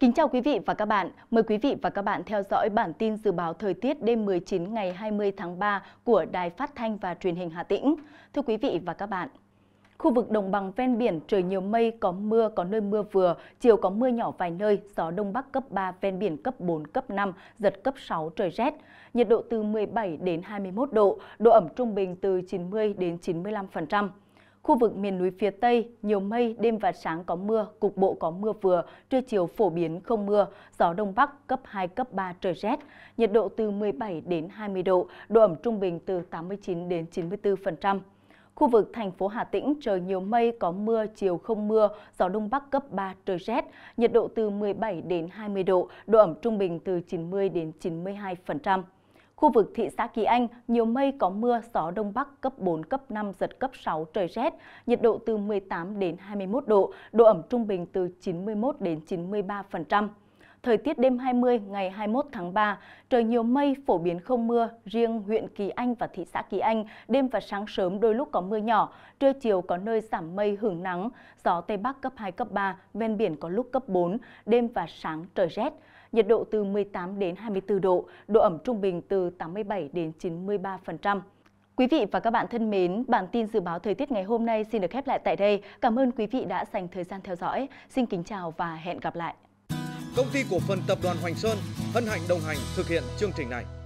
Kính chào quý vị và các bạn. Mời quý vị và các bạn theo dõi bản tin dự báo thời tiết đêm 19 ngày 20 tháng 3 của Đài Phát thanh và Truyền hình Hà Tĩnh. Thưa quý vị và các bạn, khu vực đồng bằng ven biển trời nhiều mây, có mưa, có nơi mưa vừa, chiều có mưa nhỏ vài nơi, gió đông bắc cấp 3, ven biển cấp 4, cấp 5, giật cấp 6, trời rét. Nhiệt độ từ 17 đến 21 độ, độ ẩm trung bình từ 90 đến 95%. Khu vực miền núi phía Tây, nhiều mây, đêm và sáng có mưa, cục bộ có mưa vừa, trưa chiều phổ biến không mưa, gió Đông Bắc cấp 2, cấp 3, trời rét, nhiệt độ từ 17 đến 20 độ, độ ẩm trung bình từ 89 đến 94%. Khu vực thành phố Hà Tĩnh trời nhiều mây, có mưa, chiều không mưa, gió đông bắc cấp 3, trời rét, nhiệt độ từ 17 đến 20 độ, độ ẩm trung bình từ 90 đến 92%. Khu vực thị xã Kỳ Anh, nhiều mây có mưa, gió đông bắc cấp 4, cấp 5, giật cấp 6, trời rét, nhiệt độ từ 18 đến 21 độ, độ ẩm trung bình từ 91 đến 93%. Thời tiết đêm 20 ngày 21 tháng 3, trời nhiều mây, phổ biến không mưa, riêng huyện Kỳ Anh và thị xã Kỳ Anh, đêm và sáng sớm đôi lúc có mưa nhỏ, trưa chiều có nơi giảm mây hưởng nắng, gió Tây Bắc cấp 2, cấp 3, ven biển có lúc cấp 4, đêm và sáng trời rét nhiệt độ từ 18 đến 24 độ, độ ẩm trung bình từ 87 đến 93%. Quý vị và các bạn thân mến, bản tin dự báo thời tiết ngày hôm nay xin được khép lại tại đây. Cảm ơn quý vị đã dành thời gian theo dõi. Xin kính chào và hẹn gặp lại. Công ty cổ phần tập đoàn Hoành Sơn hân hạnh đồng hành thực hiện chương trình này.